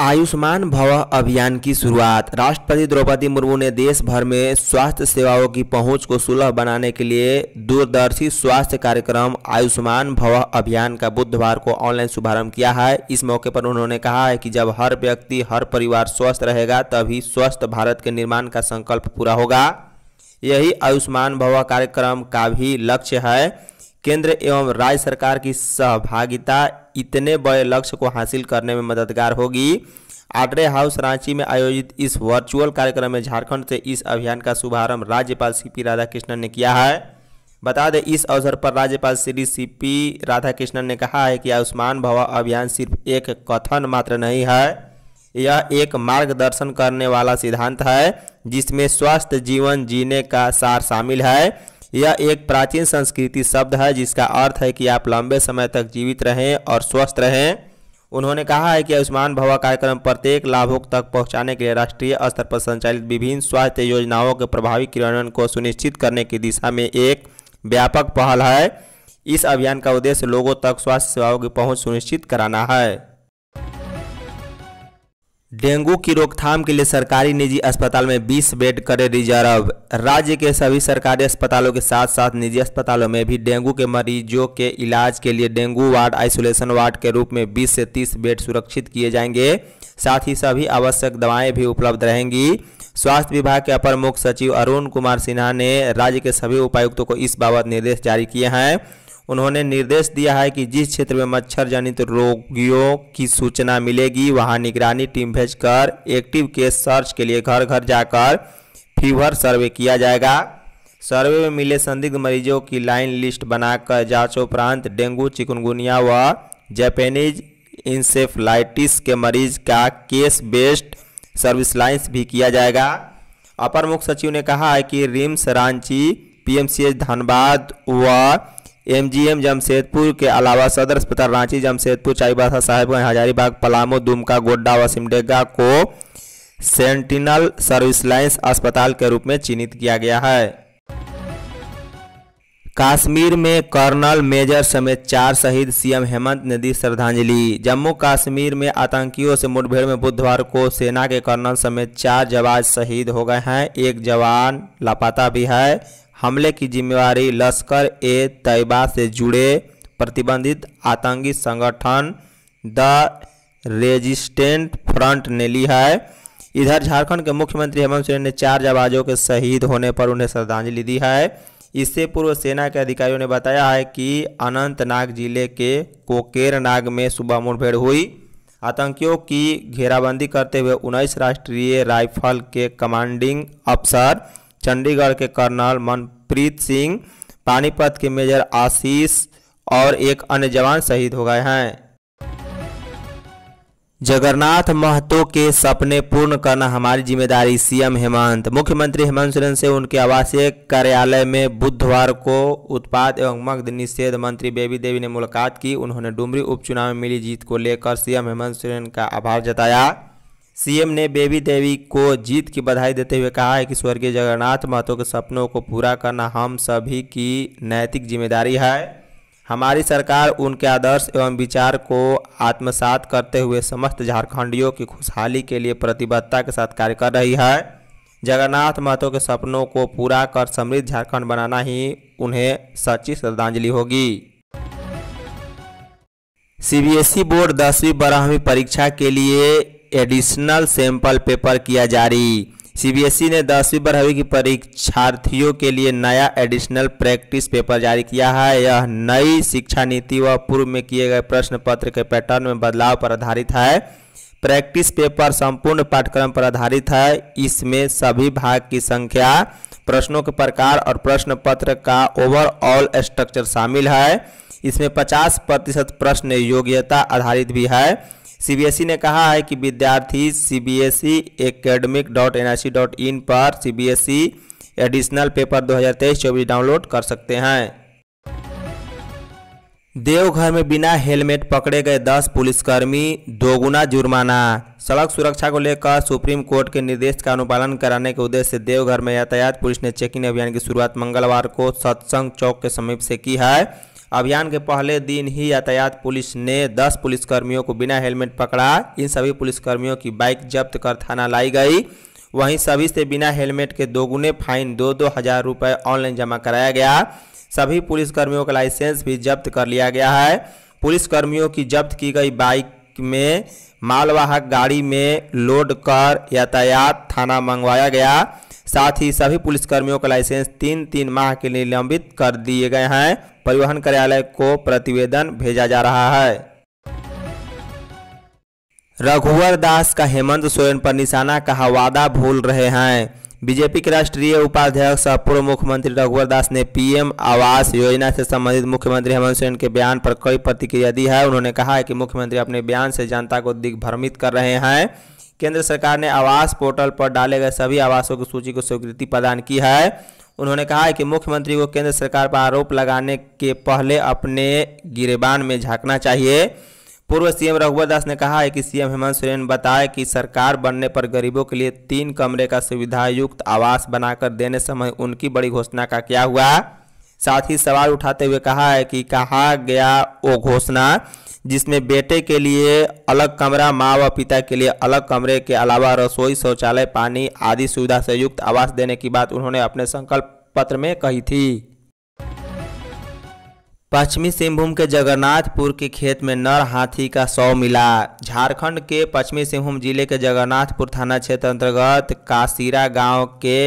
आयुष्मान भव अभियान की शुरुआत राष्ट्रपति द्रौपदी मुर्मू ने देश भर में स्वास्थ्य सेवाओं की पहुंच को सुलभ बनाने के लिए दूरदर्शी स्वास्थ्य कार्यक्रम आयुष्मान भव अभियान का बुधवार को ऑनलाइन शुभारंभ किया है इस मौके पर उन्होंने कहा है कि जब हर व्यक्ति हर परिवार स्वस्थ रहेगा तभी स्वस्थ भारत के निर्माण का संकल्प पूरा होगा यही आयुष्मान भव कार्यक्रम का भी लक्ष्य है केंद्र एवं राज्य सरकार की सहभागिता इतने बड़े लक्ष्य को हासिल करने में मददगार होगी आड्रे हाउस रांची में आयोजित इस वर्चुअल कार्यक्रम में झारखंड से इस अभियान का शुभारंभ राज्यपाल सी पी राधाकृष्णन ने किया है बता दें इस अवसर पर राज्यपाल श्री सी पी राधाकृष्णन ने कहा है कि आयुष्मान भवा अभियान सिर्फ एक कथन मात्र नहीं है यह एक मार्गदर्शन करने वाला सिद्धांत है जिसमें स्वस्थ जीवन जीने का सार शामिल है यह एक प्राचीन संस्कृति शब्द है जिसका अर्थ है कि आप लंबे समय तक जीवित रहें और स्वस्थ रहें उन्होंने कहा है कि आयुष्मान भवा कार्यक्रम प्रत्येक लाभुक तक पहुंचाने के लिए राष्ट्रीय स्तर पर संचालित विभिन्न स्वास्थ्य योजनाओं के प्रभावी क्रियान्वयन को सुनिश्चित करने की दिशा में एक व्यापक पहल है इस अभियान का उद्देश्य लोगों तक स्वास्थ्य सेवाओं की पहुँच सुनिश्चित कराना है डेंगू की रोकथाम के लिए सरकारी निजी अस्पताल में 20 बेड करे रिजर्व राज्य के सभी सरकारी अस्पतालों के साथ साथ निजी अस्पतालों में भी डेंगू के मरीजों के इलाज के लिए डेंगू वार्ड आइसोलेशन वार्ड के रूप में 20 से 30 बेड सुरक्षित किए जाएंगे साथ ही सभी आवश्यक दवाएं भी उपलब्ध रहेंगी स्वास्थ्य विभाग के अपर मुख्य सचिव अरुण कुमार सिन्हा ने राज्य के सभी उपायुक्तों को इस बाबत निर्देश जारी किए हैं उन्होंने निर्देश दिया है कि जिस क्षेत्र में मच्छर जनित रोगियों की सूचना मिलेगी वहां निगरानी टीम भेजकर एक्टिव केस सर्च के लिए घर घर जाकर फीवर सर्वे किया जाएगा सर्वे में मिले संदिग्ध मरीजों की लाइन लिस्ट बनाकर उपरांत डेंगू चिकनगुनिया व जैपेनीज इंसेफ्लाइटिस के मरीज का केस बेस्ड सर्विस लाइन्स भी किया जाएगा अपर मुख्य सचिव ने कहा है कि रिम्स रांची पीएमसीएच धनबाद व एमजीएम जमशेदपुर के अलावा सदर अस्पताल रांची जमशेदपुर चाईबासा साहेबगंज हजारीबाग पलामू दुमका गोड्डा व सिमडेगा को सेंटिनल सर्विस लाइन्स अस्पताल के रूप में चिन्हित किया गया है कश्मीर में कर्नल मेजर समेत चार शहीद सीएम हेमंत ने दी श्रद्धांजलि जम्मू कश्मीर में आतंकियों से मुठभेड़ में बुधवार को सेना के कर्नल समेत चार जवान शहीद हो गए हैं एक जवान लापता भी है हमले की जिम्मेवारी लश्कर ए तैयबा से जुड़े प्रतिबंधित आतंकी संगठन द रेजिस्टेंट फ्रंट ने ली है इधर झारखंड के मुख्यमंत्री हेमंत सोरेन ने चार जवाजों के शहीद होने पर उन्हें श्रद्धांजलि दी है इससे पूर्व सेना के अधिकारियों ने बताया है कि अनंतनाग जिले के कोकेरनाग में सुबह मुठभेड़ हुई आतंकियों की घेराबंदी करते हुए उन्नीस राष्ट्रीय राइफल के कमांडिंग अफसर चंडीगढ़ के कर्नल मनप्रीत सिंह पानीपत के मेजर आशीष और एक अन्य जवान शहीद हो गए हैं जगन्नाथ महतो के सपने पूर्ण करना हमारी जिम्मेदारी सीएम हेमंत मुख्यमंत्री हेमंत सोरेन से उनके आवासीय कार्यालय में बुधवार को उत्पाद एवं मग्ध निषेध मंत्री बेबी देवी ने मुलाकात की उन्होंने डुमरी उपचुनाव में मिली जीत को लेकर सीएम हेमंत सोरेन का आभार जताया सीएम ने बेबी देवी को जीत की बधाई देते हुए कहा है कि स्वर्गीय जगन्नाथ महतो के सपनों को पूरा करना हम सभी की नैतिक जिम्मेदारी है हमारी सरकार उनके आदर्श एवं विचार को आत्मसात करते हुए समस्त झारखंडियों की खुशहाली के लिए प्रतिबद्धता के साथ कार्य कर रही है जगन्नाथ महतो के सपनों को पूरा कर समृद्ध झारखंड बनाना ही उन्हें सच्ची श्रद्धांजलि होगी सीबीएसई बोर्ड दसवीं बारहवीं परीक्षा के लिए एडिशनल सैंपल पेपर किया जारी सीबीएसई e ने दसवीं बारहवीं की परीक्षार्थियों के लिए नया एडिशनल प्रैक्टिस पेपर जारी किया है यह नई शिक्षा नीति व पूर्व में किए गए प्रश्न पत्र के पैटर्न में बदलाव पर आधारित है प्रैक्टिस पेपर संपूर्ण पाठ्यक्रम पर आधारित है इसमें सभी भाग की संख्या प्रश्नों के प्रकार और प्रश्न पत्र का ओवरऑल स्ट्रक्चर शामिल है इसमें 50 प्रतिशत प्रश्न योग्यता आधारित भी है सीबीएसई e ने कहा है कि विद्यार्थी C B S E academic dot N I C dot in पर C B S E additional paper 2023 हज़ार डाउनलोड कर सकते हैं देवघर में बिना हेलमेट पकड़े गए 10 पुलिसकर्मी दोगुना जुर्माना सड़क सुरक्षा को लेकर सुप्रीम कोर्ट के निर्देश का अनुपालन कराने के उद्देश्य से देवघर में यातायात पुलिस ने चेकिंग अभियान की शुरुआत मंगलवार को सत्संग चौक के समीप से की है अभियान के पहले दिन ही यातायात पुलिस ने 10 पुलिसकर्मियों को बिना हेलमेट पकड़ा इन सभी पुलिसकर्मियों की बाइक जब्त कर थाना लाई गई वहीं सभी से बिना हेलमेट के दोगुने फाइन दो दो हज़ार रुपये ऑनलाइन जमा कराया गया सभी पुलिसकर्मियों का लाइसेंस भी जब्त कर लिया गया है पुलिसकर्मियों की जब्त की गई बाइक में मालवाहक गाड़ी में लोड कर यातायात थाना मंगवाया गया साथ ही सभी पुलिसकर्मियों का लाइसेंस तीन तीन माह के लिए निलंबित कर दिए गए हैं परिवहन कार्यालय को प्रतिवेदन भेजा जा रहा है रघुवर दास का हेमंत सोरेन पर निशाना कहा वादा भूल रहे हैं बीजेपी के राष्ट्रीय उपाध्यक्ष और पूर्व मुख्यमंत्री रघुवर दास ने पीएम आवास योजना से संबंधित मुख्यमंत्री हेमंत सोरेन के बयान पर कई प्रतिक्रिया दी है उन्होंने कहा है कि मुख्यमंत्री अपने बयान से जनता को दिग्भ्रमित कर रहे हैं केंद्र सरकार ने आवास पोर्टल पर डाले गए सभी आवासों की सूची को स्वीकृति प्रदान की है उन्होंने कहा है कि मुख्यमंत्री को केंद्र सरकार पर आरोप लगाने के पहले अपने गिरेबान में झांकना चाहिए पूर्व सीएम रघुवर दास ने कहा है कि सीएम हेमंत सोरेन बताए बताया कि सरकार बनने पर गरीबों के लिए तीन कमरे का सुविधा युक्त आवास बनाकर देने समय उनकी बड़ी घोषणा का क्या हुआ साथ ही सवाल उठाते हुए कहा है कि कहा गया वो घोषणा जिसमें बेटे के लिए अलग कमरा माँ व पिता के लिए अलग कमरे के अलावा रसोई शौचालय पानी आदि सुविधा से युक्त आवास देने की बात उन्होंने अपने संकल्प पत्र में कही थी पश्चिमी सिंहभूम के जगन्नाथपुर के खेत में नर हाथी का शव मिला झारखंड के पश्चिमी सिंहभूम जिले के जगन्नाथपुर थाना क्षेत्र अंतर्गत कासीरा गांव के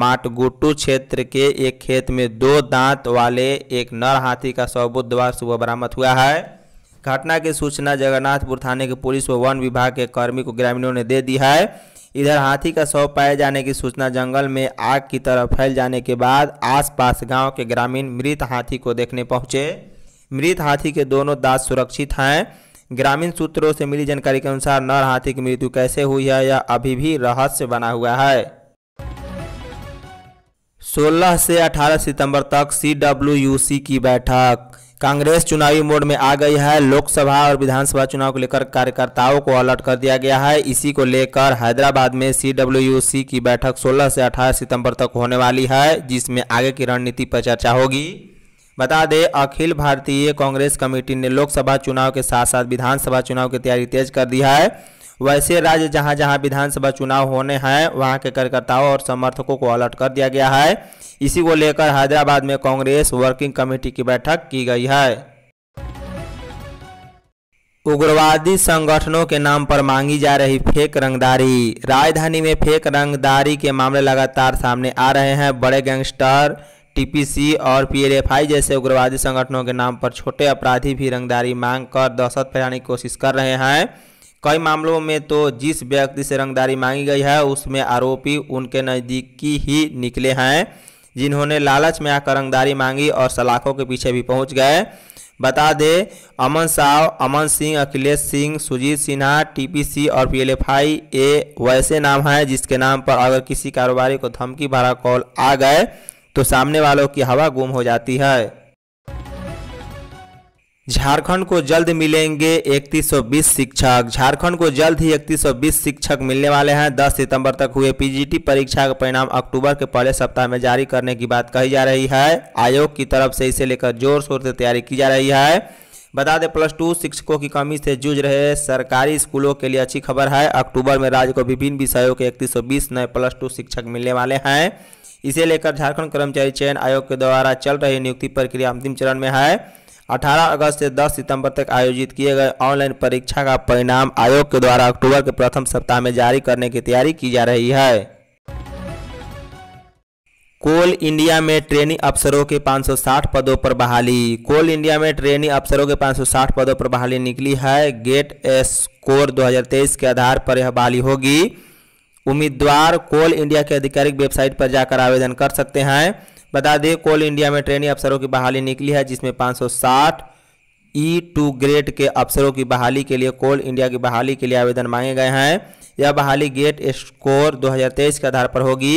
माटगुट्टू क्षेत्र के एक खेत में दो दांत वाले एक नर हाथी का शव बुधवार सुबह बरामद हुआ है घटना की सूचना जगन्नाथपुर थाने के पुलिस व वन विभाग के कर्मी को ग्रामीणों ने दे दी है इधर हाथी का शव पाए जाने की सूचना जंगल में आग की तरह फैल जाने के बाद आसपास गांव के ग्रामीण मृत हाथी को देखने पहुंचे मृत हाथी के दोनों दांत सुरक्षित हैं ग्रामीण सूत्रों से मिली जानकारी के अनुसार नर हाथी की मृत्यु कैसे हुई है यह अभी भी रहस्य बना हुआ है 16 से 18 सितंबर तक सी की बैठक कांग्रेस चुनावी मोड में आ गई है लोकसभा और विधानसभा चुनाव को लेकर कार्यकर्ताओं को अलर्ट कर दिया गया है इसी को लेकर हैदराबाद में सी की बैठक 16 से 18 सितंबर तक होने वाली है जिसमें आगे की रणनीति पर चर्चा होगी बता दें अखिल भारतीय कांग्रेस कमेटी ने लोकसभा चुनाव के साथ साथ विधानसभा चुनाव की तैयारी तेज कर दी है वैसे राज्य जहां जहां विधानसभा चुनाव होने हैं वहां के कार्यकर्ताओं और समर्थकों को अलर्ट कर दिया गया है इसी को लेकर हैदराबाद में कांग्रेस वर्किंग कमेटी की बैठक की गई है उग्रवादी संगठनों के नाम पर मांगी जा रही फेक रंगदारी राजधानी में फेक रंगदारी के मामले लगातार सामने आ रहे हैं बड़े गैंगस्टर टीपीसी और पीएलएफआई जैसे उग्रवादी संगठनों के नाम पर छोटे अपराधी भी रंगदारी मांग कर दहशत फैलाने की कोशिश कर रहे हैं कई मामलों में तो जिस व्यक्ति से रंगदारी मांगी गई है उसमें आरोपी उनके नज़दीकी ही निकले हैं जिन्होंने लालच में आकर रंगदारी मांगी और सलाखों के पीछे भी पहुंच गए बता दे अमन साव अमन सिंह अखिलेश सिंह सुजीत सिन्हा टीपीसी और पीएलएफआई ए वैसे नाम हैं जिसके नाम पर अगर किसी कारोबारी को धमकी भरा कॉल आ गए तो सामने वालों की हवा गुम हो जाती है झारखंड को जल्द मिलेंगे 3120 शिक्षक झारखंड को जल्द ही 3120 शिक्षक मिलने वाले हैं 10 सितंबर तक हुए पीजीटी परीक्षा का परिणाम अक्टूबर के पहले सप्ताह में जारी करने की बात कही जा रही है आयोग की तरफ से इसे लेकर जोर शोर से तैयारी की जा रही है बता दें प्लस टू शिक्षकों की कमी से जूझ रहे सरकारी स्कूलों के लिए अच्छी खबर है अक्टूबर में राज्य को विभिन्न विषयों के इकतीस नए प्लस टू शिक्षक मिलने वाले हैं इसे लेकर झारखंड कर्मचारी चयन आयोग के द्वारा चल रही नियुक्ति प्रक्रिया अंतिम चरण में है 18 अगस्त से 10 सितंबर तक आयोजित किए गए ऑनलाइन परीक्षा का परिणाम आयोग के द्वारा अक्टूबर के प्रथम सप्ताह में जारी करने की तैयारी की जा रही है कोल इंडिया में ट्रेनी अफसरों के 560 पदों पर बहाली कोल इंडिया में ट्रेनी अफसरों के 560 पदों पर बहाली निकली है गेट स्कोर 2023 के आधार पर यह बहाली होगी उम्मीदवार कोल इंडिया के आधिकारिक वेबसाइट पर जाकर आवेदन कर सकते हैं बता दें कोल इंडिया में ट्रेनिंग अफसरों की बहाली निकली है जिसमें 560 ई e टू ग्रेड के अफसरों की बहाली के लिए कोल इंडिया की बहाली के लिए आवेदन मांगे गए हैं यह बहाली गेट स्कोर 2023 के आधार पर होगी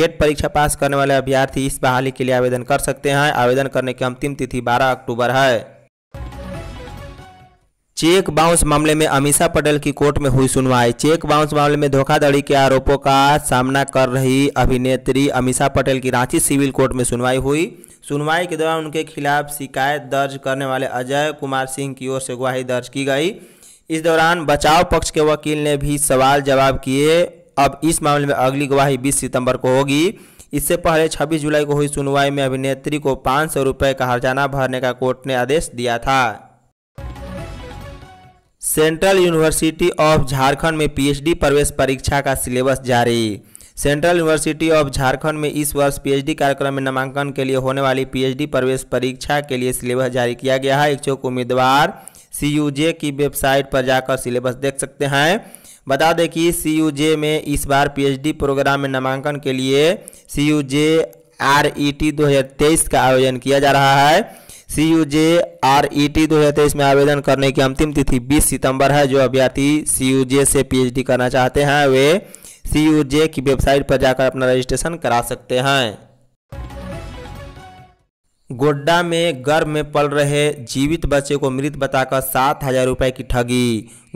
गेट परीक्षा पास करने वाले अभ्यर्थी इस बहाली के लिए आवेदन कर सकते हैं आवेदन करने की अंतिम तिथि 12 अक्टूबर है चेक बाउंस मामले में अमीषा पटेल की कोर्ट में हुई सुनवाई चेक बाउंस मामले में धोखाधड़ी के आरोपों का सामना कर रही अभिनेत्री अमीषा पटेल की रांची सिविल कोर्ट में सुनवाई हुई सुनवाई के दौरान उनके खिलाफ शिकायत दर्ज करने वाले अजय कुमार सिंह की ओर से गुवाही दर्ज की गई इस दौरान बचाव पक्ष के वकील ने भी सवाल जवाब किए अब इस मामले में अगली गवाही बीस सितंबर को होगी इससे पहले 26 जुलाई को हुई सुनवाई में अभिनेत्री को पाँच सौ रुपये का हर्जाना भरने का कोर्ट ने आदेश दिया था सेंट्रल यूनिवर्सिटी ऑफ झारखंड में पीएचडी प्रवेश परीक्षा का सिलेबस जारी सेंट्रल यूनिवर्सिटी ऑफ झारखंड में इस वर्ष पीएचडी कार्यक्रम में नामांकन के लिए होने वाली पीएचडी प्रवेश परीक्षा के लिए सिलेबस जारी किया गया है इच्छुक उम्मीदवार सीयूजे की वेबसाइट पर जाकर सिलेबस देख सकते हैं बता दें कि सीयूजे में इस बार पीएचडी प्रोग्राम में नामांकन के लिए सीयूजे आरईटी 2023 का आयोजन किया जा रहा है C U J R E T दो हजार तेईस में आवेदन करने की अंतिम तिथि 20 सितंबर है जो अभ्यर्थी सी यू जे से पीएचडी करना चाहते हैं वे सी यू जे की वेबसाइट पर जाकर अपना रजिस्ट्रेशन करा सकते हैं गोड्डा में गर्भ में पल रहे जीवित बच्चे को मृत बताकर सात हजार रुपये की ठगी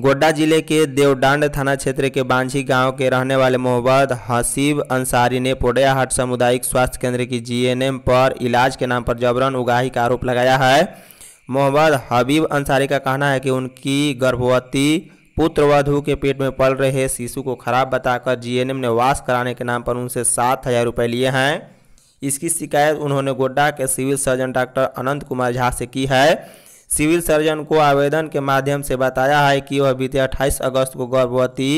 गोड्डा जिले के देवडांड थाना क्षेत्र के बांझी गांव के रहने वाले मोहम्मद हसीब अंसारी ने पोडयाहाट सामुदायिक स्वास्थ्य केंद्र की जीएनएम पर इलाज के नाम पर जबरन उगाही का आरोप लगाया है मोहम्मद हबीब अंसारी का कहना है कि उनकी गर्भवती पुत्रवधु के पेट में पल रहे शिशु को खराब बताकर जी ने वास कराने के नाम पर उनसे सात हजार रुपये लिए हैं इसकी शिकायत उन्होंने गोड्डा के civil surgeon doctor Anant Kumar Jha से की है सिविल सर्जन को आवेदन के माध्यम से बताया है कि वह बीते 28 अगस्त को गर्भवती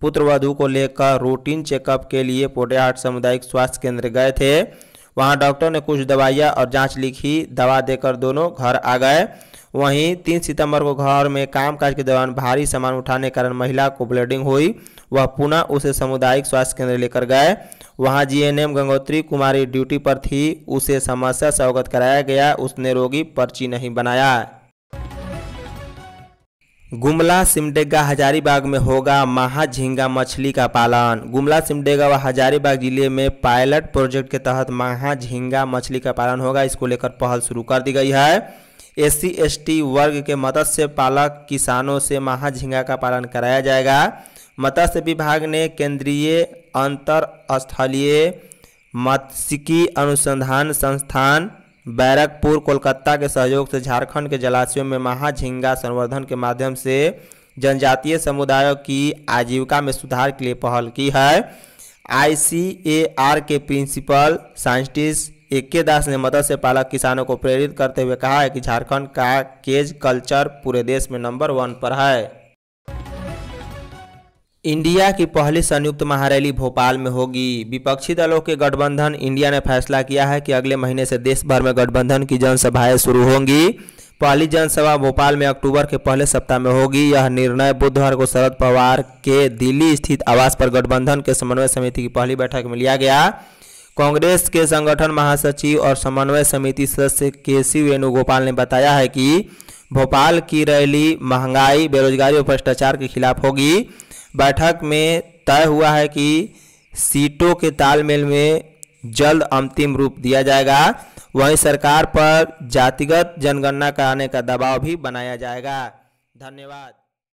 पुत्रवधु को लेकर रूटीन चेकअप के लिए पोटेहाट सामुदायिक स्वास्थ्य केंद्र गए थे वहां डॉक्टर ने कुछ दवाइयाँ और जाँच लिखी दवा देकर दोनों घर आ गए वहीं तीन सितंबर को घर में कामकाज के दौरान भारी सामान उठाने कारण महिला को ब्लीडिंग हुई वह पुनः उसे सामुदायिक स्वास्थ्य केंद्र लेकर गए वहां जीएनएम गंगोत्री कुमारी ड्यूटी पर थी उसे समस्या से अवगत कराया गया उसने रोगी पर्ची नहीं बनाया गुमला सिमडेगा हजारीबाग में होगा महाझिंगा मछली का पालन गुमला सिमडेगा व हजारीबाग जिले में पायलट प्रोजेक्ट के तहत महाझिंगा मछली का पालन होगा इसको लेकर पहल शुरू कर दी गई है एस सी वर्ग के मदद से पालक किसानों से महाझिंगा का पालन कराया जाएगा मत्स्य विभाग ने केंद्रीय अंतरस्थलीय मत्स्यिकी अनुसंधान संस्थान बैरकपुर कोलकाता के सहयोग से झारखंड के जलाशयों में महाझिंगा संवर्धन के माध्यम से जनजातीय समुदायों की आजीविका में सुधार के लिए पहल की है आईसीएआर के प्रिंसिपल साइंटिस्ट ए के दास ने मत्स्य पालक किसानों को प्रेरित करते हुए कहा है कि झारखंड का केज कल्चर पूरे देश में नंबर वन पर है इंडिया की पहली संयुक्त महारैली भोपाल में होगी विपक्षी दलों के गठबंधन इंडिया ने फैसला किया है कि अगले महीने से देश भर में गठबंधन की जनसभाएं शुरू होंगी पहली जनसभा भोपाल में अक्टूबर के पहले सप्ताह में होगी यह निर्णय बुधवार को शरद पवार के दिल्ली स्थित आवास पर गठबंधन के समन्वय समिति की पहली बैठक में लिया गया कांग्रेस के संगठन महासचिव और समन्वय समिति सदस्य के सी वेणुगोपाल ने बताया है कि भोपाल की रैली महंगाई बेरोजगारी और भ्रष्टाचार के खिलाफ होगी बैठक में तय हुआ है कि सीटों के तालमेल में जल्द अंतिम रूप दिया जाएगा वहीं सरकार पर जातिगत जनगणना कराने का दबाव भी बनाया जाएगा धन्यवाद